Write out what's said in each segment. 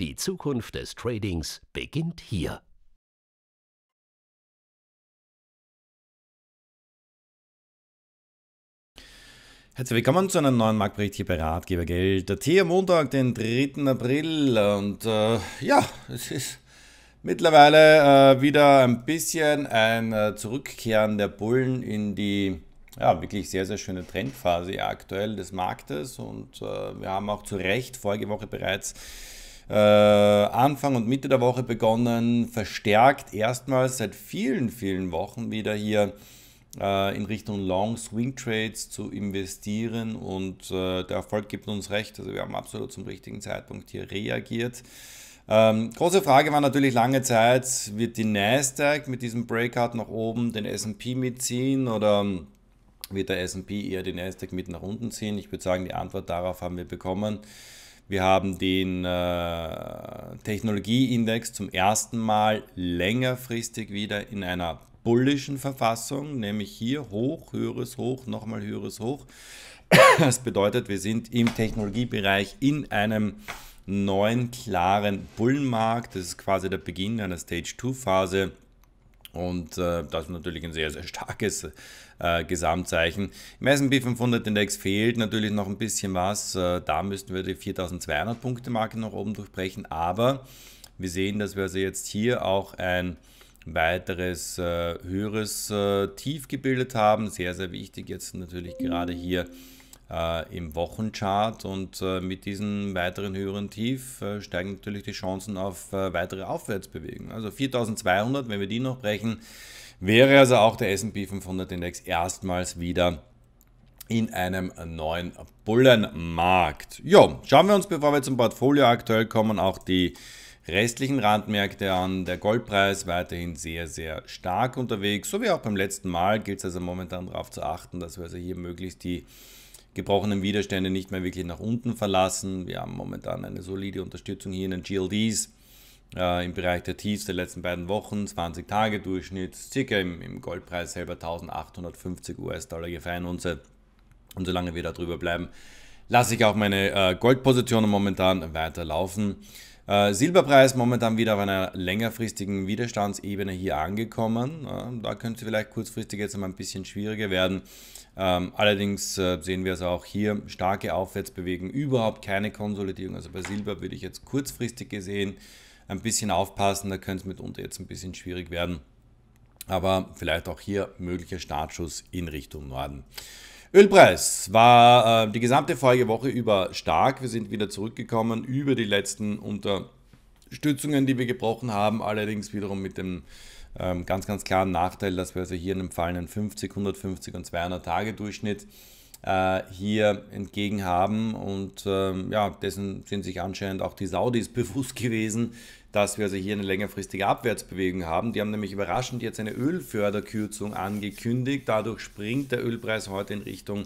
Die Zukunft des Tradings beginnt hier. Herzlich willkommen zu einem neuen Marktbericht hier bei Ratgeber Geld. Der T am Montag, den 3. April. Und äh, ja, es ist mittlerweile äh, wieder ein bisschen ein äh, Zurückkehren der Bullen in die ja, wirklich sehr, sehr schöne Trendphase aktuell des Marktes. Und äh, wir haben auch zu Recht vorige Woche bereits äh, Anfang und Mitte der Woche begonnen, verstärkt erstmals seit vielen, vielen Wochen wieder hier äh, in Richtung Long Swing Trades zu investieren und äh, der Erfolg gibt uns recht. Also wir haben absolut zum richtigen Zeitpunkt hier reagiert. Ähm, große Frage war natürlich lange Zeit, wird die Nasdaq mit diesem Breakout nach oben den S&P mitziehen oder wird der S&P eher den Nasdaq mit nach unten ziehen? Ich würde sagen, die Antwort darauf haben wir bekommen. Wir haben den äh, Technologieindex zum ersten Mal längerfristig wieder in einer bullischen Verfassung, nämlich hier hoch, höheres Hoch, nochmal höheres Hoch. Das bedeutet, wir sind im Technologiebereich in einem neuen klaren Bullenmarkt. Das ist quasi der Beginn einer Stage 2 Phase. Und äh, das ist natürlich ein sehr, sehr starkes äh, Gesamtzeichen. Im SP 500 Index fehlt natürlich noch ein bisschen was. Äh, da müssten wir die 4200 Punkte Marke nach oben durchbrechen. Aber wir sehen, dass wir also jetzt hier auch ein weiteres äh, höheres äh, Tief gebildet haben. Sehr, sehr wichtig jetzt natürlich gerade hier äh, im Wochenchart und äh, mit diesem weiteren höheren Tief äh, steigen natürlich die Chancen auf äh, weitere Aufwärtsbewegungen. Also 4200, wenn wir die noch brechen, wäre also auch der SP 500 Index erstmals wieder in einem neuen Bullenmarkt. Jo, schauen wir uns, bevor wir zum Portfolio aktuell kommen, auch die restlichen Randmärkte an. Der Goldpreis weiterhin sehr, sehr stark unterwegs. So wie auch beim letzten Mal gilt es also momentan darauf zu achten, dass wir also hier möglichst die gebrochenen Widerstände nicht mehr wirklich nach unten verlassen. Wir haben momentan eine solide Unterstützung hier in den GLDs äh, im Bereich der Tiefs der letzten beiden Wochen, 20 Tage Durchschnitt, circa im, im Goldpreis selber 1850 US-Dollar je Feinunze. Äh, und solange wir da drüber bleiben, lasse ich auch meine äh, Goldpositionen momentan weiterlaufen. Äh, Silberpreis momentan wieder auf einer längerfristigen Widerstandsebene hier angekommen. Da könnte es vielleicht kurzfristig jetzt mal ein bisschen schwieriger werden. Ähm, allerdings äh, sehen wir es also auch hier starke Aufwärtsbewegungen, überhaupt keine Konsolidierung. Also bei Silber würde ich jetzt kurzfristig gesehen ein bisschen aufpassen, da könnte es mitunter jetzt ein bisschen schwierig werden. Aber vielleicht auch hier möglicher Startschuss in Richtung Norden. Ölpreis war äh, die gesamte vorige Woche über stark. Wir sind wieder zurückgekommen über die letzten Unterstützungen, die wir gebrochen haben. Allerdings wiederum mit dem ähm, ganz, ganz klaren Nachteil, dass wir also hier in dem fallenden 50, 150 und 200 Tage Durchschnitt äh, hier entgegen haben. Und ähm, ja, dessen sind sich anscheinend auch die Saudis bewusst gewesen, dass wir also hier eine längerfristige Abwärtsbewegung haben. Die haben nämlich überraschend jetzt eine Ölförderkürzung angekündigt. Dadurch springt der Ölpreis heute in Richtung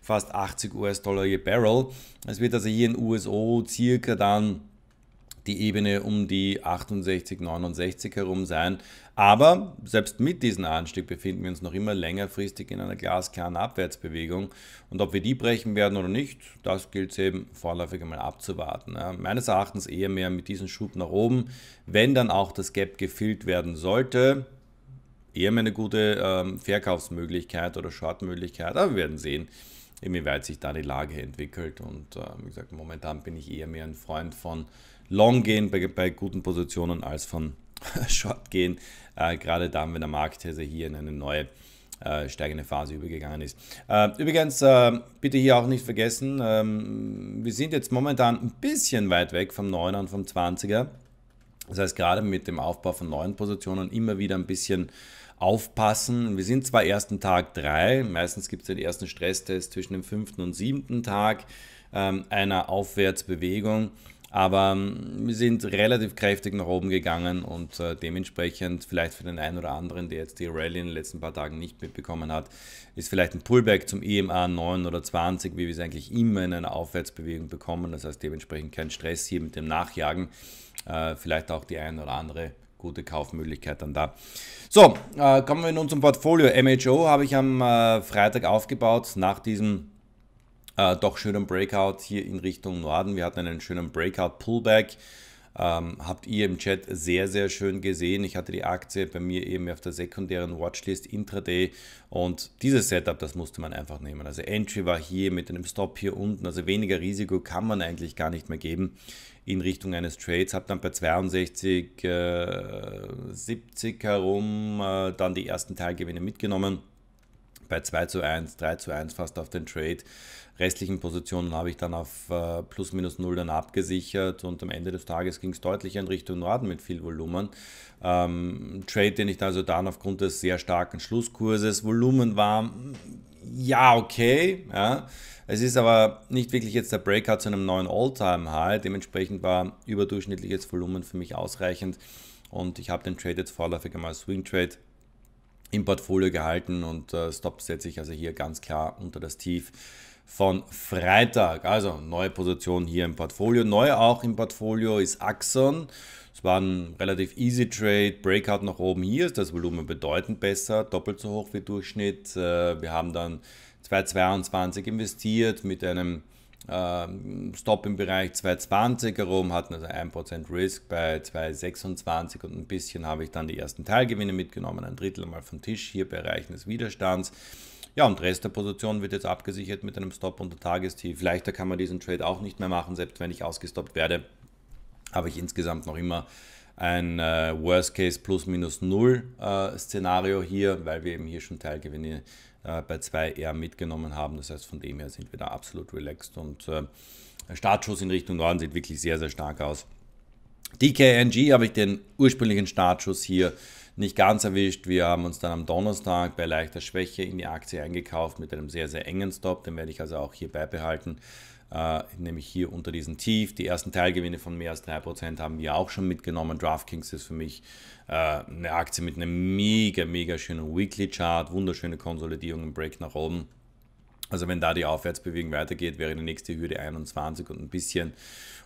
fast 80 US-Dollar je Barrel. Es wird also hier in USO circa dann die Ebene um die 68, 69 herum sein. Aber selbst mit diesem Anstieg befinden wir uns noch immer längerfristig in einer Glaskernabwärtsbewegung. Und ob wir die brechen werden oder nicht, das gilt es eben vorläufig einmal abzuwarten. Ja, meines Erachtens eher mehr mit diesem Schub nach oben, wenn dann auch das Gap gefüllt werden sollte. Eher eine gute ähm, Verkaufsmöglichkeit oder Shortmöglichkeit, aber wir werden sehen, inwieweit sich da die Lage entwickelt. Und äh, wie gesagt, momentan bin ich eher mehr ein Freund von Long gehen bei, bei guten Positionen als von Short gehen, äh, gerade dann, wenn der Markt also hier in eine neue äh, steigende Phase übergegangen ist. Äh, übrigens, äh, bitte hier auch nicht vergessen, ähm, wir sind jetzt momentan ein bisschen weit weg vom 9er und vom 20er. Das heißt, gerade mit dem Aufbau von neuen Positionen immer wieder ein bisschen aufpassen. Wir sind zwar ersten Tag 3, meistens gibt es den ersten Stresstest zwischen dem fünften und siebten Tag ähm, einer Aufwärtsbewegung. Aber ähm, wir sind relativ kräftig nach oben gegangen und äh, dementsprechend vielleicht für den einen oder anderen, der jetzt die Rallye in den letzten paar Tagen nicht mitbekommen hat, ist vielleicht ein Pullback zum EMA 9 oder 20, wie wir es eigentlich immer in einer Aufwärtsbewegung bekommen. Das heißt dementsprechend kein Stress hier mit dem Nachjagen. Äh, vielleicht auch die eine oder andere gute Kaufmöglichkeit dann da. So, äh, kommen wir nun zum Portfolio. MHO habe ich am äh, Freitag aufgebaut nach diesem äh, doch schönen Breakout hier in Richtung Norden. Wir hatten einen schönen Breakout-Pullback. Ähm, habt ihr im Chat sehr, sehr schön gesehen. Ich hatte die Aktie bei mir eben auf der sekundären Watchlist intraday und dieses Setup, das musste man einfach nehmen. Also Entry war hier mit einem Stop hier unten, also weniger Risiko kann man eigentlich gar nicht mehr geben in Richtung eines Trades. Hab dann bei 62, äh, 70 herum äh, dann die ersten Teilgewinne mitgenommen bei 2 zu 1, 3 zu 1 fast auf den Trade. Restlichen Positionen habe ich dann auf äh, plus minus 0 dann abgesichert und am Ende des Tages ging es deutlich in Richtung Norden mit viel Volumen. Ähm, Trade, den ich also dann aufgrund des sehr starken Schlusskurses, Volumen war, ja, okay. Ja. Es ist aber nicht wirklich jetzt der Breakout zu einem neuen All-Time-High. Dementsprechend war überdurchschnittliches Volumen für mich ausreichend und ich habe den Trade jetzt vorläufig einmal Swing Trade im Portfolio gehalten und äh, Stop setze ich also hier ganz klar unter das Tief von Freitag. Also neue Position hier im Portfolio. Neu auch im Portfolio ist Axon. Es war ein relativ easy Trade, Breakout nach oben. Hier ist das Volumen bedeutend besser, doppelt so hoch wie Durchschnitt. Äh, wir haben dann 2,22 investiert mit einem ähm, Stop im Bereich 220 herum, hatten also 1% Risk bei 226 und ein bisschen habe ich dann die ersten Teilgewinne mitgenommen, ein Drittel mal vom Tisch hier bei Reichen des Widerstands. Ja, und Rest der Position wird jetzt abgesichert mit einem Stop unter Tagestief. Leichter kann man diesen Trade auch nicht mehr machen, selbst wenn ich ausgestoppt werde, habe ich insgesamt noch immer ein äh, Worst Case plus minus null äh, Szenario hier, weil wir eben hier schon Teilgewinne äh, äh, bei 2R mitgenommen haben. Das heißt, von dem her sind wir da absolut relaxed und äh, Startschuss in Richtung Norden sieht wirklich sehr, sehr stark aus. DKNG habe ich den ursprünglichen Startschuss hier nicht ganz erwischt. Wir haben uns dann am Donnerstag bei leichter Schwäche in die Aktie eingekauft mit einem sehr, sehr engen Stop. Den werde ich also auch hier beibehalten äh, nämlich hier unter diesem Tief. Die ersten Teilgewinne von mehr als 3% haben wir auch schon mitgenommen. DraftKings ist für mich äh, eine Aktie mit einem mega, mega schönen Weekly Chart, wunderschöne Konsolidierung und Break nach oben. Also wenn da die Aufwärtsbewegung weitergeht, wäre die nächste Hürde 21 und ein bisschen.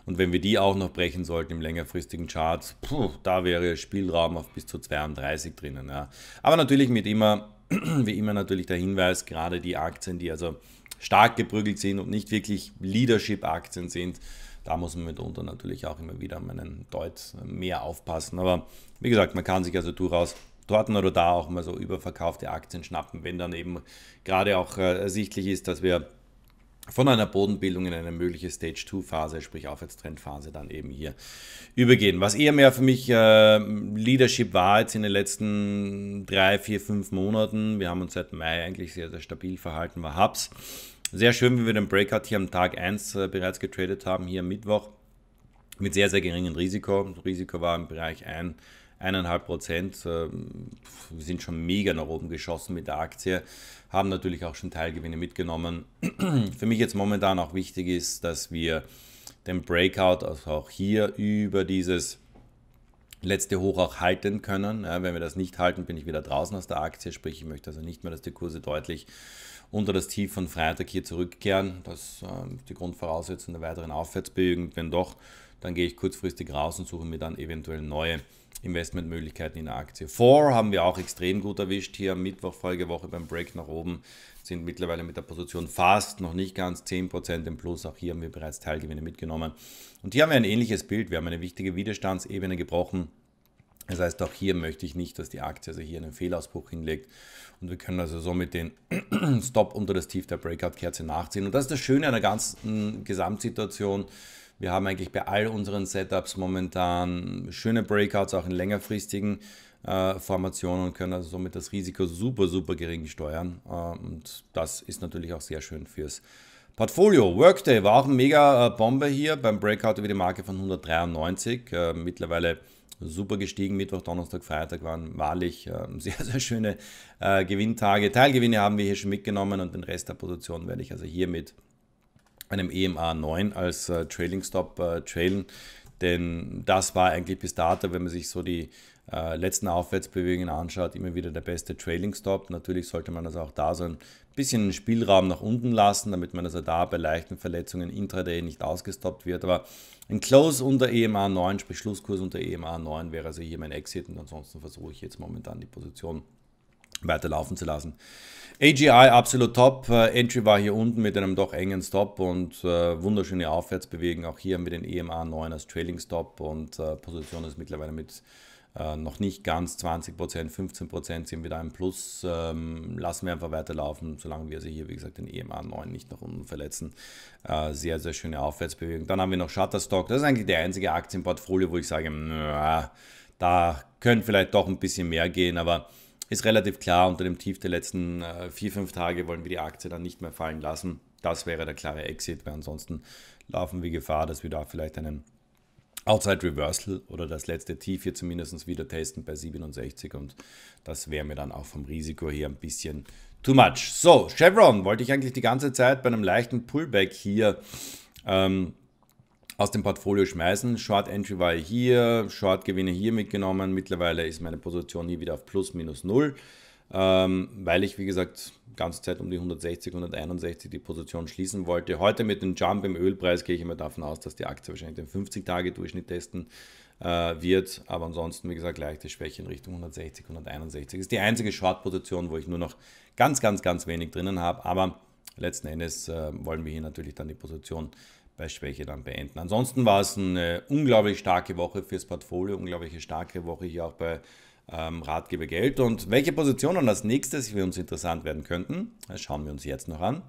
Und wenn wir die auch noch brechen sollten im längerfristigen Chart, puh, da wäre Spielraum auf bis zu 32 drinnen. Ja. Aber natürlich mit immer, wie immer natürlich der Hinweis, gerade die Aktien, die also stark geprügelt sind und nicht wirklich Leadership-Aktien sind. Da muss man mitunter natürlich auch immer wieder meinen Deut mehr aufpassen. Aber wie gesagt, man kann sich also durchaus dort oder da auch mal so überverkaufte Aktien schnappen, wenn dann eben gerade auch äh, ersichtlich ist, dass wir von einer Bodenbildung in eine mögliche Stage-2-Phase, sprich Aufwärtstrendphase, dann eben hier übergehen. Was eher mehr für mich äh, Leadership war jetzt in den letzten drei, vier, fünf Monaten, wir haben uns seit Mai eigentlich sehr, sehr stabil verhalten, war Hubs. Sehr schön, wie wir den Breakout hier am Tag 1 äh, bereits getradet haben, hier am Mittwoch, mit sehr, sehr geringem Risiko. Das Risiko war im Bereich 1,5 Prozent. Ähm, wir sind schon mega nach oben geschossen mit der Aktie, haben natürlich auch schon Teilgewinne mitgenommen. Für mich jetzt momentan auch wichtig ist, dass wir den Breakout also auch hier über dieses letzte Hoch auch halten können. Ja, wenn wir das nicht halten, bin ich wieder draußen aus der Aktie, sprich ich möchte also nicht mehr, dass die Kurse deutlich unter das Tief von Freitag hier zurückkehren. Das ähm, ist die Grundvoraussetzung der weiteren Aufwärtsbewegung. Wenn doch, dann gehe ich kurzfristig raus und suche mir dann eventuell neue Investmentmöglichkeiten in der Aktie. Four haben wir auch extrem gut erwischt hier am Mittwoch, vorige Woche beim Break nach oben, sind mittlerweile mit der Position fast noch nicht ganz 10% im Plus. Auch hier haben wir bereits Teilgewinne mitgenommen. Und hier haben wir ein ähnliches Bild. Wir haben eine wichtige Widerstandsebene gebrochen das heißt, auch hier möchte ich nicht, dass die Aktie also hier einen Fehlausbruch hinlegt. Und wir können also somit den Stop unter das Tief der Breakout-Kerze nachziehen. Und das ist das Schöne an der ganzen Gesamtsituation. Wir haben eigentlich bei all unseren Setups momentan schöne Breakouts, auch in längerfristigen äh, Formationen und können also somit das Risiko super, super gering steuern. Äh, und das ist natürlich auch sehr schön fürs Portfolio. Workday war auch eine mega äh, Bombe hier beim Breakout über die Marke von 193. Äh, mittlerweile super gestiegen. Mittwoch, Donnerstag, Freitag waren wahrlich ähm, sehr, sehr schöne äh, Gewinntage. Teilgewinne haben wir hier schon mitgenommen und den Rest der Position werde ich also hier mit einem EMA 9 als äh, Trailing Stop äh, trailen. Denn das war eigentlich bis dato, wenn man sich so die äh, letzten Aufwärtsbewegungen anschaut, immer wieder der beste Trailing Stop. Natürlich sollte man also auch da so ein bisschen Spielraum nach unten lassen, damit man also da bei leichten Verletzungen intraday nicht ausgestoppt wird. Aber ein Close unter EMA 9, sprich Schlusskurs unter EMA 9 wäre also hier mein Exit und ansonsten versuche ich jetzt momentan die Position weiterlaufen zu lassen. AGI absolut top, äh, Entry war hier unten mit einem doch engen Stop und äh, wunderschöne Aufwärtsbewegung, auch hier haben wir den EMA 9 als Trailing Stop und äh, Position ist mittlerweile mit äh, noch nicht ganz 20 Prozent, 15 Prozent sind wieder ein Plus. Ähm, lassen wir einfach weiterlaufen, solange wir sie hier, wie gesagt, den EMA 9 nicht nach unten verletzen. Äh, sehr, sehr schöne Aufwärtsbewegung. Dann haben wir noch Shutterstock. Das ist eigentlich der einzige Aktienportfolio, wo ich sage, na, da könnte vielleicht doch ein bisschen mehr gehen, aber ist relativ klar, unter dem Tief der letzten äh, vier, fünf Tage wollen wir die Aktie dann nicht mehr fallen lassen. Das wäre der klare Exit, weil ansonsten laufen wir Gefahr, dass wir da vielleicht einen Outside Reversal oder das letzte Tief hier zumindest wieder testen bei 67 und das wäre mir dann auch vom Risiko hier ein bisschen too much. So, Chevron wollte ich eigentlich die ganze Zeit bei einem leichten Pullback hier ähm, aus dem Portfolio schmeißen. Short Entry war hier, Short Gewinne hier mitgenommen. Mittlerweile ist meine Position hier wieder auf plus minus null ähm, weil ich, wie gesagt, ganze Zeit um die 160, 161 die Position schließen wollte. Heute mit dem Jump im Ölpreis gehe ich immer davon aus, dass die Aktie wahrscheinlich den 50-Tage-Durchschnitt testen äh, wird. Aber ansonsten, wie gesagt, leichte Schwäche in Richtung 160, 161. Ist die einzige Short-Position, wo ich nur noch ganz, ganz, ganz wenig drinnen habe. Aber letzten Endes äh, wollen wir hier natürlich dann die Position bei Schwäche dann beenden. Ansonsten war es eine unglaublich starke Woche fürs Portfolio, unglaublich starke Woche hier auch bei ähm, Ratgeber Geld. Und welche Positionen als nächstes für uns interessant werden könnten, das schauen wir uns jetzt noch an.